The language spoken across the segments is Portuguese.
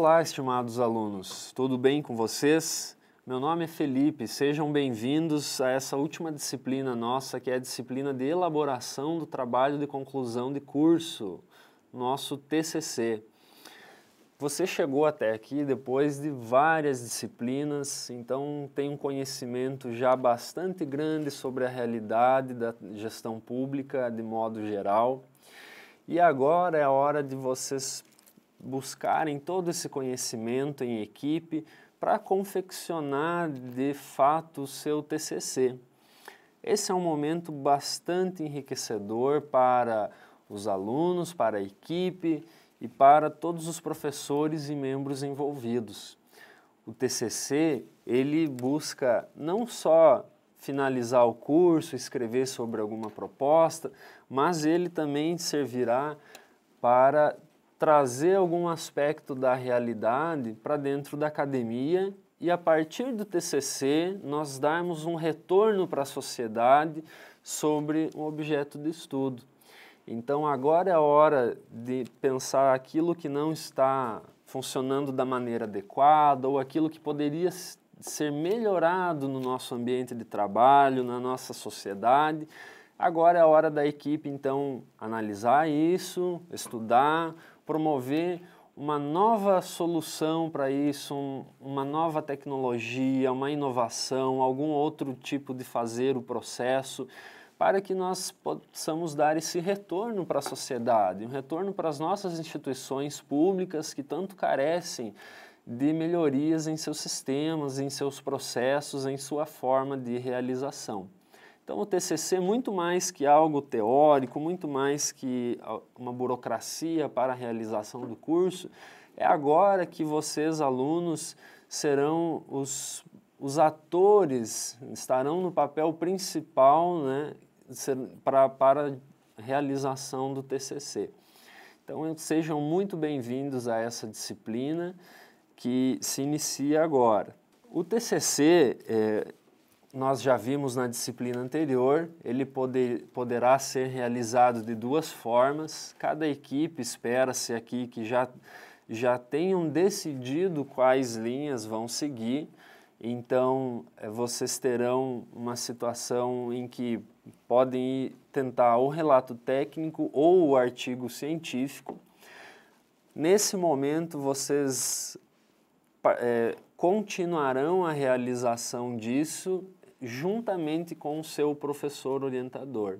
Olá, estimados alunos, tudo bem com vocês? Meu nome é Felipe, sejam bem-vindos a essa última disciplina nossa, que é a disciplina de elaboração do trabalho de conclusão de curso, nosso TCC. Você chegou até aqui depois de várias disciplinas, então tem um conhecimento já bastante grande sobre a realidade da gestão pública de modo geral. E agora é a hora de vocês buscarem todo esse conhecimento em equipe para confeccionar de fato o seu TCC. Esse é um momento bastante enriquecedor para os alunos, para a equipe e para todos os professores e membros envolvidos. O TCC, ele busca não só finalizar o curso, escrever sobre alguma proposta, mas ele também servirá para trazer algum aspecto da realidade para dentro da academia e a partir do TCC nós darmos um retorno para a sociedade sobre um objeto de estudo. Então agora é a hora de pensar aquilo que não está funcionando da maneira adequada ou aquilo que poderia ser melhorado no nosso ambiente de trabalho, na nossa sociedade. Agora é a hora da equipe então analisar isso, estudar, promover uma nova solução para isso, um, uma nova tecnologia, uma inovação, algum outro tipo de fazer o processo, para que nós possamos dar esse retorno para a sociedade, um retorno para as nossas instituições públicas que tanto carecem de melhorias em seus sistemas, em seus processos, em sua forma de realização. Então, o TCC, é muito mais que algo teórico, muito mais que uma burocracia para a realização do curso, é agora que vocês, alunos, serão os, os atores, estarão no papel principal né, para, para realização do TCC. Então, sejam muito bem-vindos a essa disciplina que se inicia agora. O TCC, é, nós já vimos na disciplina anterior, ele poder, poderá ser realizado de duas formas. Cada equipe espera-se aqui que já, já tenham decidido quais linhas vão seguir. Então, eh, vocês terão uma situação em que podem tentar o relato técnico ou o artigo científico. Nesse momento, vocês é, continuarão a realização disso juntamente com o seu professor orientador.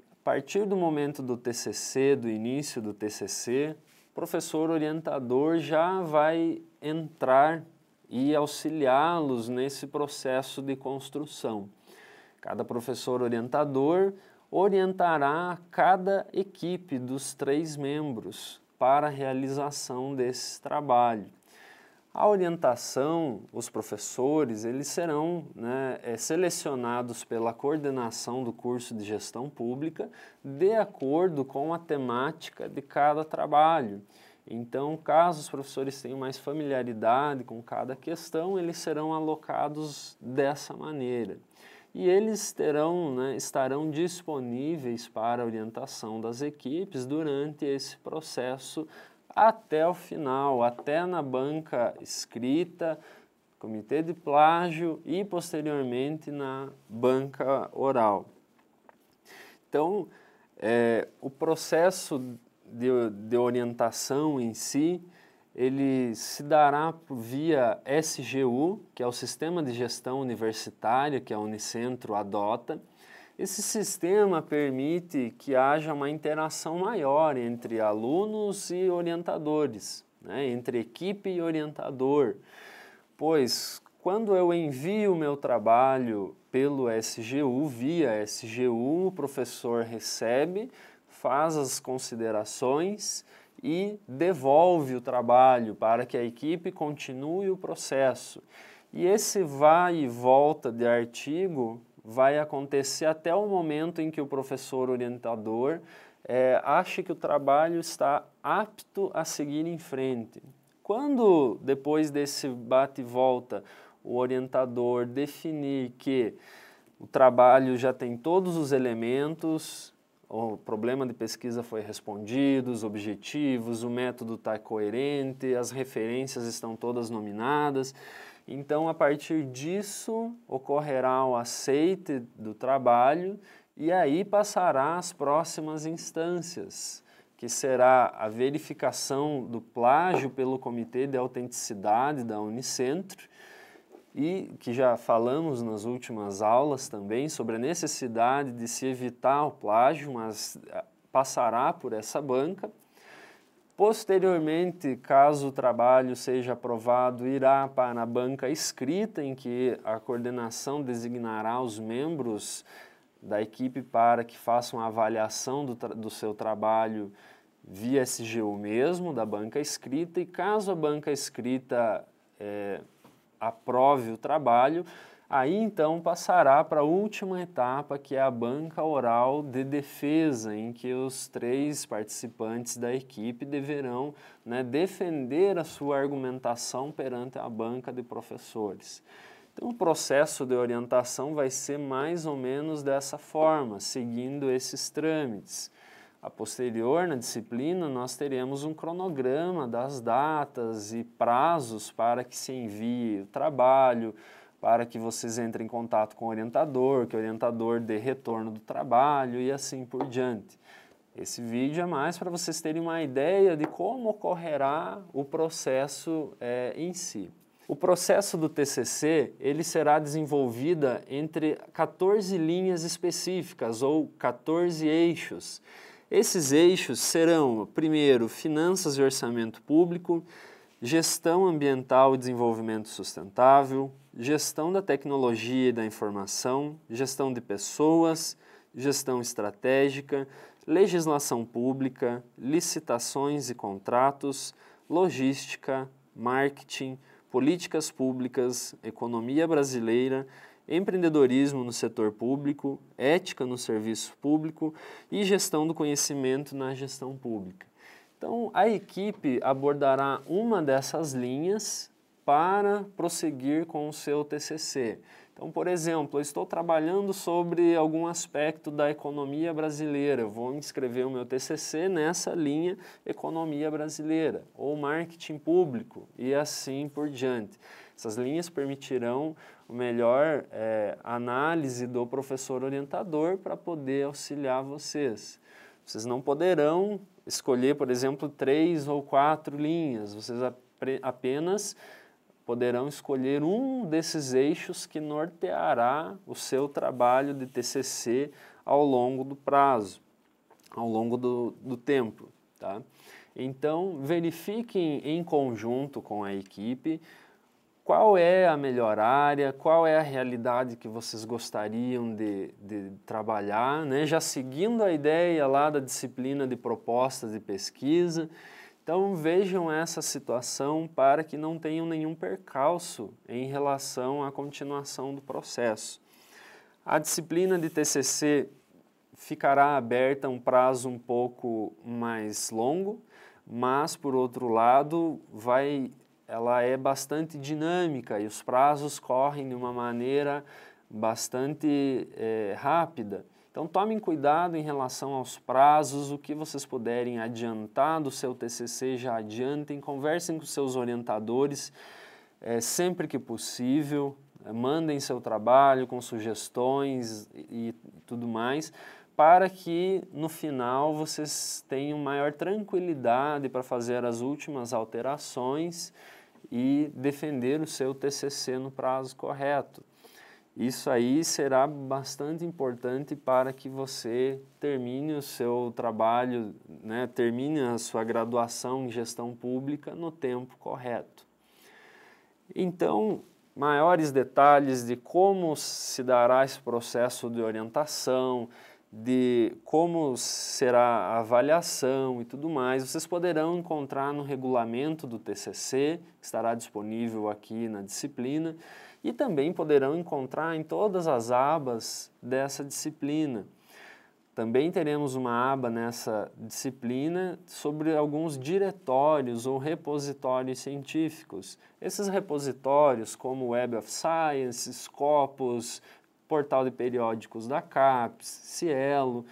A partir do momento do TCC, do início do TCC, o professor orientador já vai entrar e auxiliá-los nesse processo de construção. Cada professor orientador orientará cada equipe dos três membros para a realização desse trabalho. A orientação, os professores, eles serão né, eh, selecionados pela coordenação do curso de gestão pública de acordo com a temática de cada trabalho. Então, caso os professores tenham mais familiaridade com cada questão, eles serão alocados dessa maneira. E eles terão, né, estarão disponíveis para orientação das equipes durante esse processo até o final, até na banca escrita, comitê de plágio e posteriormente na banca oral. Então, é, o processo de, de orientação em si, ele se dará via SGU, que é o Sistema de Gestão Universitária que a Unicentro adota, esse sistema permite que haja uma interação maior entre alunos e orientadores, né? entre equipe e orientador, pois quando eu envio meu trabalho pelo SGU, via SGU, o professor recebe, faz as considerações e devolve o trabalho para que a equipe continue o processo. E esse vai e volta de artigo vai acontecer até o momento em que o professor orientador é, ache que o trabalho está apto a seguir em frente. Quando, depois desse bate-volta, o orientador definir que o trabalho já tem todos os elementos, o problema de pesquisa foi respondido, os objetivos, o método está coerente, as referências estão todas nominadas. Então, a partir disso, ocorrerá o aceite do trabalho e aí passará às próximas instâncias, que será a verificação do plágio pelo Comitê de Autenticidade da Unicentro e que já falamos nas últimas aulas também sobre a necessidade de se evitar o plágio, mas eh, passará por essa banca. Posteriormente, caso o trabalho seja aprovado, irá para a banca escrita, em que a coordenação designará os membros da equipe para que façam a avaliação do, do seu trabalho via SGU mesmo, da banca escrita, e caso a banca escrita é, aprove o trabalho, aí então passará para a última etapa, que é a banca oral de defesa, em que os três participantes da equipe deverão né, defender a sua argumentação perante a banca de professores. Então, o processo de orientação vai ser mais ou menos dessa forma, seguindo esses trâmites. A posterior, na disciplina, nós teremos um cronograma das datas e prazos para que se envie o trabalho, para que vocês entrem em contato com o orientador, que o orientador dê retorno do trabalho e assim por diante. Esse vídeo é mais para vocês terem uma ideia de como ocorrerá o processo é, em si. O processo do TCC ele será desenvolvida entre 14 linhas específicas ou 14 eixos esses eixos serão, primeiro, finanças e orçamento público, gestão ambiental e desenvolvimento sustentável, gestão da tecnologia e da informação, gestão de pessoas, gestão estratégica, legislação pública, licitações e contratos, logística, marketing, políticas públicas, economia brasileira empreendedorismo no setor público, ética no serviço público e gestão do conhecimento na gestão pública. Então, a equipe abordará uma dessas linhas para prosseguir com o seu TCC. Então, por exemplo, eu estou trabalhando sobre algum aspecto da economia brasileira, vou inscrever o meu TCC nessa linha economia brasileira ou marketing público e assim por diante. Essas linhas permitirão melhor é, análise do professor orientador para poder auxiliar vocês. Vocês não poderão escolher, por exemplo, três ou quatro linhas, vocês apenas poderão escolher um desses eixos que norteará o seu trabalho de TCC ao longo do prazo, ao longo do, do tempo. Tá? Então, verifiquem em conjunto com a equipe qual é a melhor área, qual é a realidade que vocês gostariam de, de trabalhar, né? já seguindo a ideia lá da disciplina de propostas de pesquisa. Então vejam essa situação para que não tenham nenhum percalço em relação à continuação do processo. A disciplina de TCC ficará aberta um prazo um pouco mais longo, mas por outro lado vai ela é bastante dinâmica e os prazos correm de uma maneira bastante é, rápida. Então tomem cuidado em relação aos prazos, o que vocês puderem adiantar do seu TCC já adiantem, conversem com seus orientadores é, sempre que possível, é, mandem seu trabalho com sugestões e, e tudo mais, para que no final vocês tenham maior tranquilidade para fazer as últimas alterações e defender o seu TCC no prazo correto. Isso aí será bastante importante para que você termine o seu trabalho, né, termine a sua graduação em gestão pública no tempo correto. Então, maiores detalhes de como se dará esse processo de orientação, de como será a avaliação e tudo mais, vocês poderão encontrar no regulamento do TCC, que estará disponível aqui na disciplina, e também poderão encontrar em todas as abas dessa disciplina. Também teremos uma aba nessa disciplina sobre alguns diretórios ou repositórios científicos. Esses repositórios, como Web of Science, Scopus, portal de periódicos da CAPES, Cielo.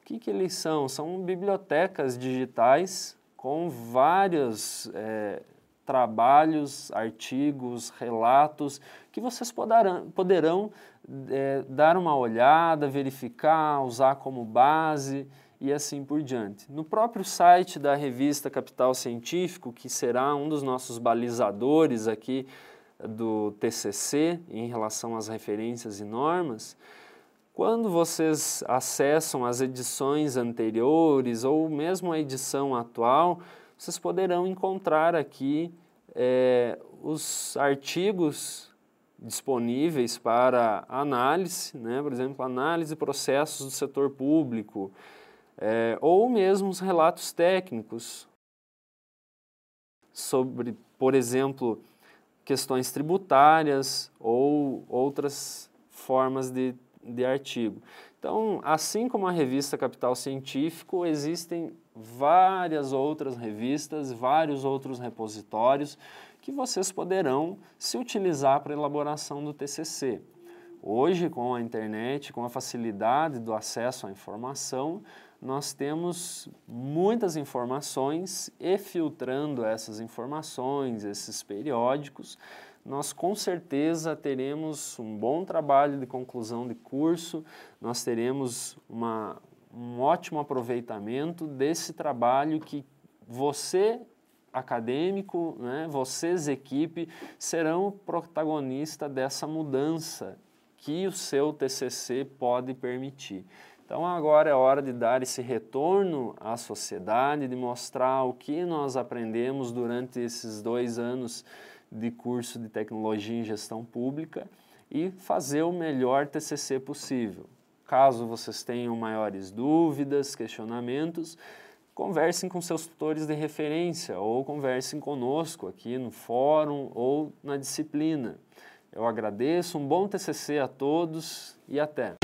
O que, que eles são? São bibliotecas digitais com vários é, trabalhos, artigos, relatos que vocês poderão é, dar uma olhada, verificar, usar como base e assim por diante. No próprio site da revista Capital Científico, que será um dos nossos balizadores aqui do TCC em relação às referências e normas, quando vocês acessam as edições anteriores ou mesmo a edição atual, vocês poderão encontrar aqui é, os artigos disponíveis para análise, né? por exemplo, análise de processos do setor público, é, ou mesmo os relatos técnicos sobre, por exemplo, questões tributárias ou outras formas de, de artigo. Então, assim como a revista Capital Científico, existem várias outras revistas, vários outros repositórios que vocês poderão se utilizar para a elaboração do TCC. Hoje, com a internet, com a facilidade do acesso à informação, nós temos muitas informações e filtrando essas informações, esses periódicos, nós com certeza teremos um bom trabalho de conclusão de curso, nós teremos uma, um ótimo aproveitamento desse trabalho que você acadêmico, né, vocês equipe serão o protagonista dessa mudança que o seu TCC pode permitir. Então agora é hora de dar esse retorno à sociedade, de mostrar o que nós aprendemos durante esses dois anos de curso de tecnologia em gestão pública e fazer o melhor TCC possível. Caso vocês tenham maiores dúvidas, questionamentos, conversem com seus tutores de referência ou conversem conosco aqui no fórum ou na disciplina. Eu agradeço, um bom TCC a todos e até!